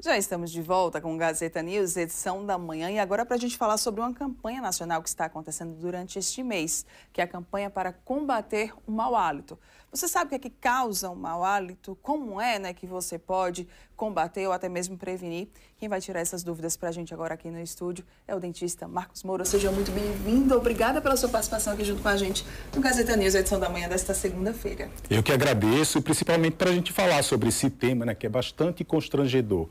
Já estamos de volta com Gazeta News, edição da manhã, e agora para a gente falar sobre uma campanha nacional que está acontecendo durante este mês, que é a campanha para combater o mau hálito. Você sabe o que é que causa o mau hálito? Como é né, que você pode combater ou até mesmo prevenir? Quem vai tirar essas dúvidas para a gente agora aqui no estúdio é o dentista Marcos Moura. Seja muito bem-vindo, obrigada pela sua participação aqui junto com a gente no Gazeta News, edição da manhã desta segunda-feira. Eu que agradeço, principalmente para a gente falar sobre esse tema, né, que é bastante constrangedor.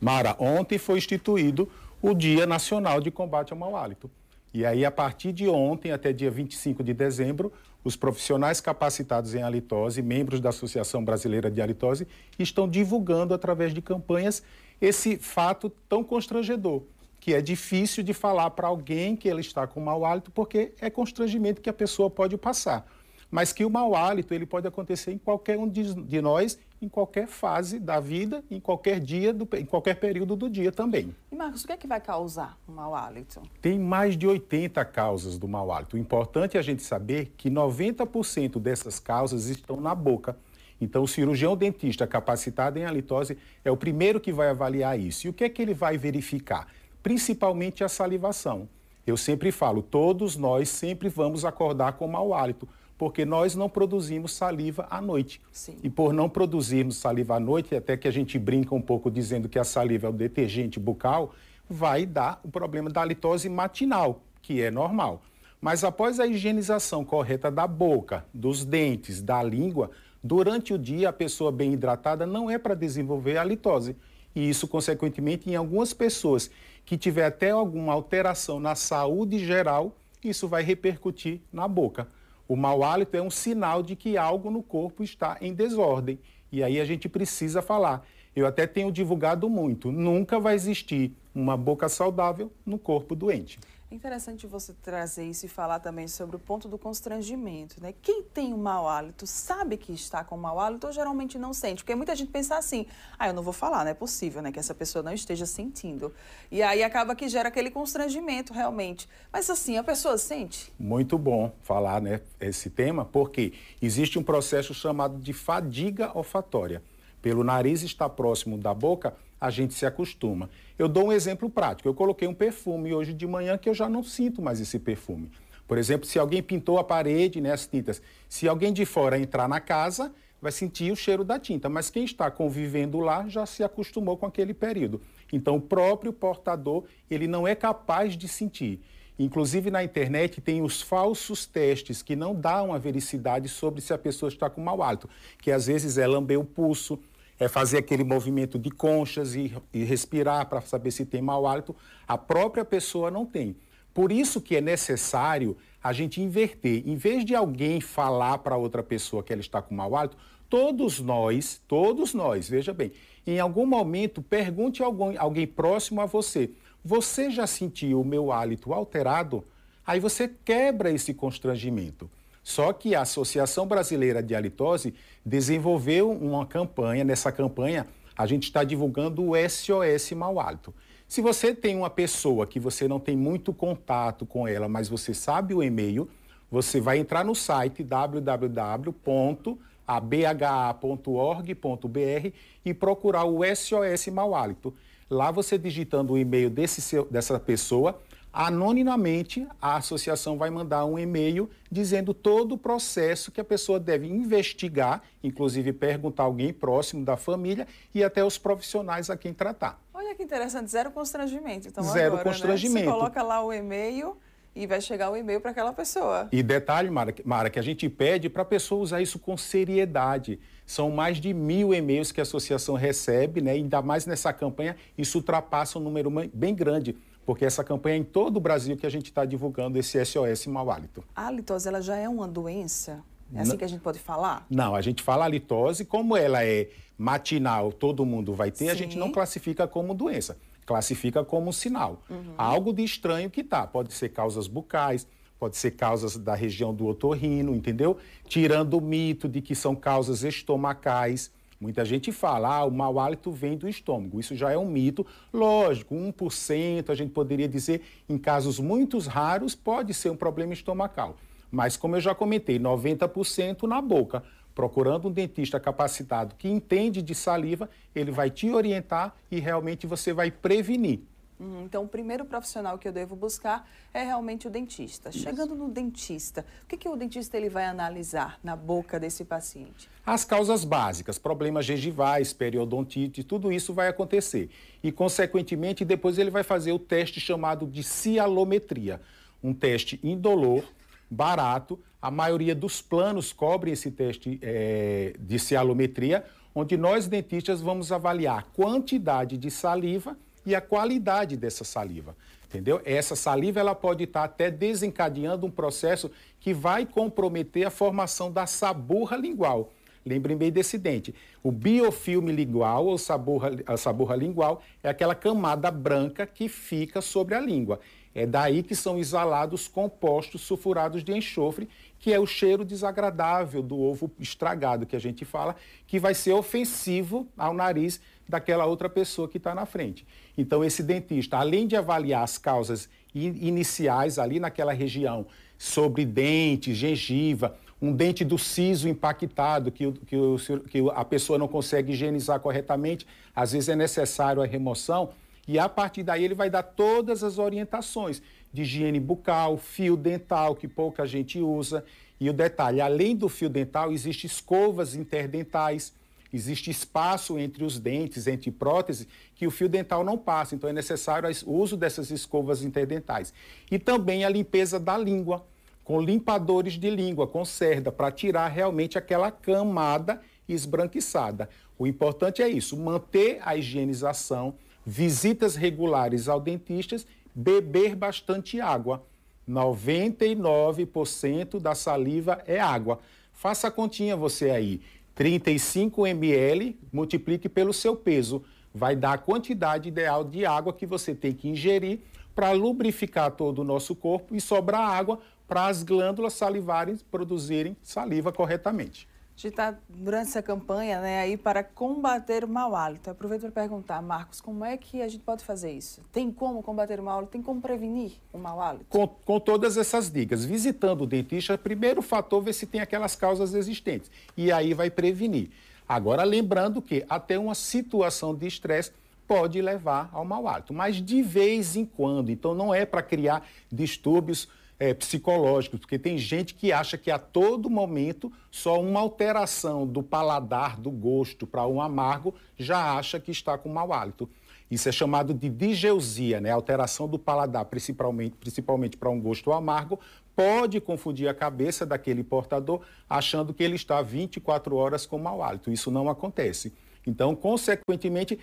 Mara, ontem foi instituído o Dia Nacional de Combate ao Mau Hálito. E aí, a partir de ontem até dia 25 de dezembro, os profissionais capacitados em halitose, membros da Associação Brasileira de Halitose, estão divulgando através de campanhas esse fato tão constrangedor, que é difícil de falar para alguém que ele está com mau hálito, porque é constrangimento que a pessoa pode passar. Mas que o mau hálito ele pode acontecer em qualquer um de nós em qualquer fase da vida, em qualquer dia, do, em qualquer período do dia também. E Marcos, o que é que vai causar o mau hálito? Tem mais de 80 causas do mau hálito. O importante é a gente saber que 90% dessas causas estão na boca. Então, o cirurgião dentista capacitado em halitose é o primeiro que vai avaliar isso. E o que é que ele vai verificar? Principalmente a salivação. Eu sempre falo, todos nós sempre vamos acordar com mau hálito porque nós não produzimos saliva à noite. Sim. E por não produzirmos saliva à noite, até que a gente brinca um pouco dizendo que a saliva é o detergente bucal, vai dar o problema da halitose matinal, que é normal. Mas após a higienização correta da boca, dos dentes, da língua, durante o dia a pessoa bem hidratada não é para desenvolver a litose. E isso, consequentemente, em algumas pessoas que tiver até alguma alteração na saúde geral, isso vai repercutir na boca. O mau hálito é um sinal de que algo no corpo está em desordem. E aí a gente precisa falar. Eu até tenho divulgado muito: nunca vai existir uma boca saudável no corpo doente. É interessante você trazer isso e falar também sobre o ponto do constrangimento, né? Quem tem um mau hálito sabe que está com mau hálito ou geralmente não sente? Porque muita gente pensa assim, ah, eu não vou falar, não é possível, né? Que essa pessoa não esteja sentindo. E aí acaba que gera aquele constrangimento realmente. Mas assim, a pessoa sente? Muito bom falar, né, esse tema, porque existe um processo chamado de fadiga olfatória. Pelo nariz está próximo da boca, a gente se acostuma. Eu dou um exemplo prático. Eu coloquei um perfume hoje de manhã que eu já não sinto mais esse perfume. Por exemplo, se alguém pintou a parede, né, as tintas. Se alguém de fora entrar na casa, vai sentir o cheiro da tinta, mas quem está convivendo lá já se acostumou com aquele período. Então, o próprio portador, ele não é capaz de sentir. Inclusive na internet tem os falsos testes que não dão a vericidade sobre se a pessoa está com mau hálito, que às vezes é lamber o pulso, é fazer aquele movimento de conchas e, e respirar para saber se tem mau hálito. A própria pessoa não tem. Por isso que é necessário a gente inverter. Em vez de alguém falar para outra pessoa que ela está com mau hálito, todos nós, todos nós, veja bem, em algum momento pergunte a alguém, alguém próximo a você: você já sentiu o meu hálito alterado? Aí você quebra esse constrangimento. Só que a Associação Brasileira de Halitose desenvolveu uma campanha, nessa campanha a gente está divulgando o SOS Mau Hálito. Se você tem uma pessoa que você não tem muito contato com ela, mas você sabe o e-mail, você vai entrar no site www.abha.org.br e procurar o SOS Mau Hálito. Lá você digitando o e-mail dessa pessoa, anonimamente a associação vai mandar um e-mail dizendo todo o processo que a pessoa deve investigar, inclusive perguntar alguém próximo da família e até os profissionais a quem tratar. Olha que interessante, zero constrangimento. Então, zero agora, né? constrangimento. Né? Você coloca lá o e-mail e vai chegar um e-mail para aquela pessoa. E detalhe, Mara, Mara, que a gente pede para a pessoa usar isso com seriedade. São mais de mil e-mails que a associação recebe, né? E ainda mais nessa campanha, isso ultrapassa um número bem grande porque essa campanha é em todo o Brasil que a gente está divulgando esse SOS mau hálito. A halitose, ela já é uma doença? É assim não, que a gente pode falar? Não, a gente fala halitose, como ela é matinal, todo mundo vai ter, Sim. a gente não classifica como doença classifica como um sinal. Uhum. Algo de estranho que tá. Pode ser causas bucais, pode ser causas da região do otorrino, entendeu? Tirando o mito de que são causas estomacais. Muita gente fala, ah, o mau hálito vem do estômago. Isso já é um mito. Lógico, 1%, a gente poderia dizer, em casos muito raros, pode ser um problema estomacal. Mas, como eu já comentei, 90% na boca procurando um dentista capacitado que entende de saliva, ele vai te orientar e realmente você vai prevenir. Uhum, então, o primeiro profissional que eu devo buscar é realmente o dentista. Isso. Chegando no dentista, o que, que o dentista ele vai analisar na boca desse paciente? As causas básicas, problemas gengivais, periodontite, tudo isso vai acontecer. E, consequentemente, depois ele vai fazer o teste chamado de cialometria, um teste indolor barato. A maioria dos planos cobre esse teste é, de cialometria, onde nós dentistas vamos avaliar a quantidade de saliva e a qualidade dessa saliva. Entendeu? Essa saliva ela pode estar até desencadeando um processo que vai comprometer a formação da saburra lingual. Lembrem bem desse dente. O biofilme lingual ou saburra, a saburra lingual é aquela camada branca que fica sobre a língua. É daí que são exalados compostos sulfurados de enxofre, que é o cheiro desagradável do ovo estragado que a gente fala, que vai ser ofensivo ao nariz daquela outra pessoa que está na frente. Então, esse dentista, além de avaliar as causas iniciais ali naquela região, sobre dente, gengiva, um dente do siso impactado, que, que, o, que a pessoa não consegue higienizar corretamente, às vezes é necessário a remoção e a partir daí ele vai dar todas as orientações de higiene bucal, fio dental, que pouca gente usa. E o detalhe, além do fio dental, existem escovas interdentais, existe espaço entre os dentes, entre próteses, que o fio dental não passa. Então é necessário o uso dessas escovas interdentais. E também a limpeza da língua, com limpadores de língua, com cerda, para tirar realmente aquela camada esbranquiçada. O importante é isso, manter a higienização visitas regulares ao dentista, beber bastante água. 99% da saliva é água. Faça a continha você aí. 35 ml, multiplique pelo seu peso. Vai dar a quantidade ideal de água que você tem que ingerir para lubrificar todo o nosso corpo e sobrar água para as glândulas salivares produzirem saliva corretamente gente está durante essa campanha né, aí para combater o mau hálito. Aproveito para perguntar, Marcos, como é que a gente pode fazer isso? Tem como combater o mau hálito? Tem como prevenir o mau hálito? Com, com todas essas dicas. Visitando o dentista, primeiro fator, ver se tem aquelas causas existentes. E aí vai prevenir. Agora, lembrando que até uma situação de estresse pode levar ao mau hálito, mas de vez em quando. Então, não é para criar distúrbios é, psicológicos, porque tem gente que acha que a todo momento só uma alteração do paladar, do gosto para um amargo, já acha que está com mau hálito. Isso é chamado de digeusia, né? alteração do paladar, principalmente, principalmente para um gosto amargo, pode confundir a cabeça daquele portador achando que ele está 24 horas com mau hálito. Isso não acontece. Então, consequentemente,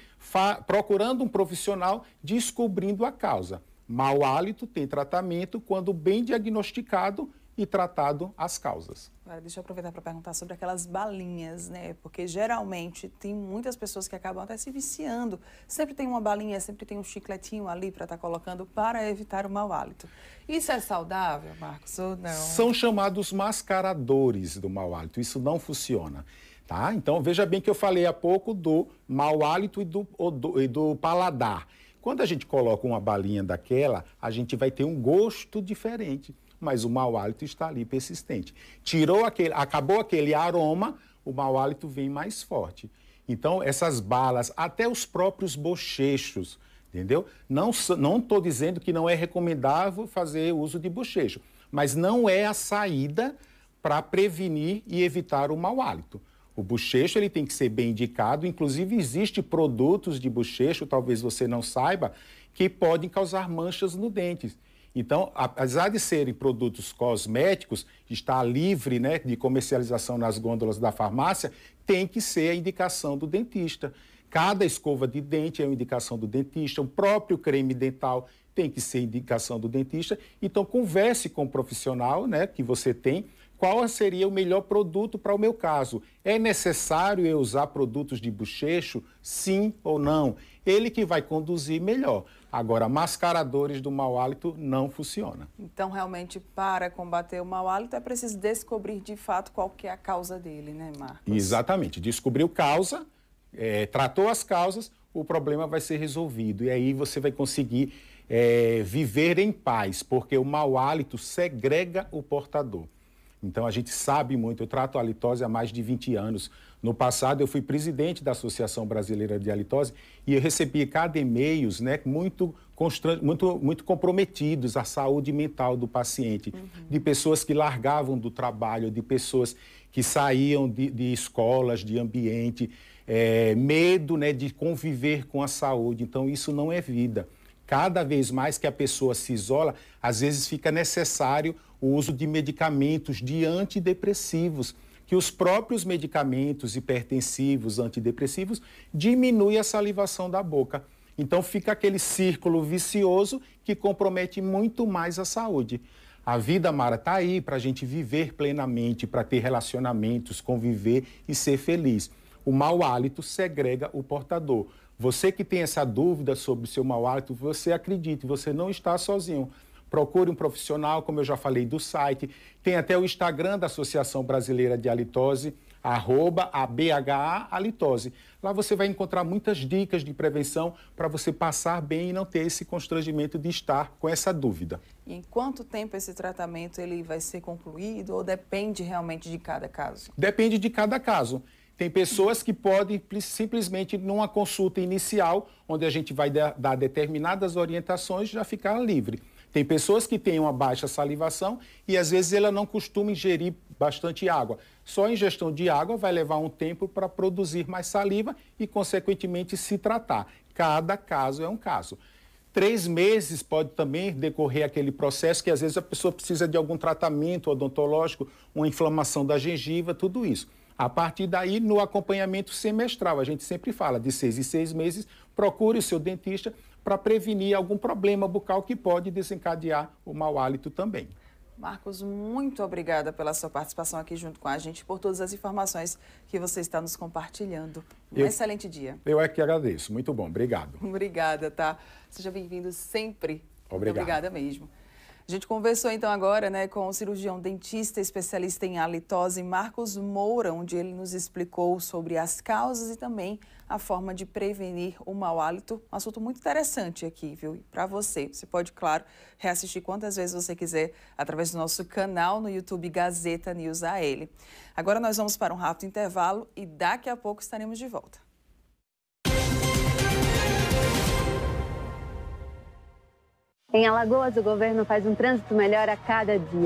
procurando um profissional, descobrindo a causa. Mau hálito tem tratamento quando bem diagnosticado e tratado as causas. Agora, deixa eu aproveitar para perguntar sobre aquelas balinhas, né? Porque geralmente tem muitas pessoas que acabam até se viciando. Sempre tem uma balinha, sempre tem um chicletinho ali para estar tá colocando para evitar o mau hálito. Isso é saudável, Marcos, ou não? São chamados mascaradores do mau hálito. Isso não funciona. Tá? Então, veja bem que eu falei há pouco do mau hálito e do, do, e do paladar. Quando a gente coloca uma balinha daquela, a gente vai ter um gosto diferente, mas o mau hálito está ali persistente. Tirou aquele, acabou aquele aroma, o mau hálito vem mais forte. Então, essas balas, até os próprios bochechos, entendeu? Não estou dizendo que não é recomendável fazer uso de bochecho, mas não é a saída para prevenir e evitar o mau hálito. O bochecho ele tem que ser bem indicado, inclusive existe produtos de bochecho, talvez você não saiba, que podem causar manchas no dente. Então, apesar de serem produtos cosméticos, está livre né, de comercialização nas gôndolas da farmácia, tem que ser a indicação do dentista. Cada escova de dente é uma indicação do dentista, o próprio creme dental tem que ser indicação do dentista. Então, converse com o profissional né, que você tem qual seria o melhor produto para o meu caso. É necessário eu usar produtos de bochecho, sim ou não? Ele que vai conduzir melhor. Agora, mascaradores do mau hálito não funciona. Então, realmente, para combater o mau hálito, é preciso descobrir de fato qual que é a causa dele, né, Marcos? Exatamente. Descobriu causa, é, tratou as causas, o problema vai ser resolvido. E aí você vai conseguir é, viver em paz, porque o mau hálito segrega o portador. Então a gente sabe muito. Eu trato a halitose há mais de 20 anos. No passado eu fui presidente da Associação Brasileira de Halitose e eu recebi cada e-mails, né, muito muito, muito comprometidos à saúde mental do paciente, uhum. de pessoas que largavam do trabalho, de pessoas que saíam de, de escolas, de ambiente, é, medo né, de conviver com a saúde. Então, isso não é vida. Cada vez mais que a pessoa se isola, às vezes fica necessário o uso de medicamentos de antidepressivos, que os próprios medicamentos hipertensivos, antidepressivos, diminuem a salivação da boca. Então fica aquele círculo vicioso que compromete muito mais a saúde. A vida, Mara, está aí para a gente viver plenamente, para ter relacionamentos, conviver e ser feliz. O mau hálito segrega o portador. Você que tem essa dúvida sobre o seu mau hálito, você acredite, você não está sozinho. Procure um profissional, como eu já falei, do site. Tem até o Instagram da Associação Brasileira de Halitose, arroba Halitose. Lá você vai encontrar muitas dicas de prevenção para você passar bem e não ter esse constrangimento de estar com essa dúvida. E em quanto tempo esse tratamento ele vai ser concluído ou depende realmente de cada caso? Depende de cada caso. Tem pessoas que podem simplesmente numa consulta inicial, onde a gente vai dar determinadas orientações, já ficar livre. Tem pessoas que têm uma baixa salivação e às vezes ela não costuma ingerir bastante água. Só a ingestão de água vai levar um tempo para produzir mais saliva e, consequentemente, se tratar. Cada caso é um caso. Três meses pode também decorrer aquele processo que às vezes a pessoa precisa de algum tratamento odontológico, uma inflamação da gengiva, tudo isso. A partir daí, no acompanhamento semestral, a gente sempre fala de seis em seis meses, procure o seu dentista para prevenir algum problema bucal que pode desencadear o mau hálito também. Marcos, muito obrigada pela sua participação aqui junto com a gente, por todas as informações que você está nos compartilhando. Um eu, excelente dia. Eu é que agradeço. Muito bom. Obrigado. Obrigada, tá? Seja bem-vindo sempre. Obrigado. Obrigada mesmo. A gente conversou então agora né, com o cirurgião dentista especialista em halitose, Marcos Moura, onde ele nos explicou sobre as causas e também a forma de prevenir o mau hálito. Um assunto muito interessante aqui, viu? Para você. Você pode, claro, reassistir quantas vezes você quiser através do nosso canal no YouTube Gazeta News a Agora nós vamos para um rápido intervalo e daqui a pouco estaremos de volta. Em Alagoas, o governo faz um trânsito melhor a cada dia.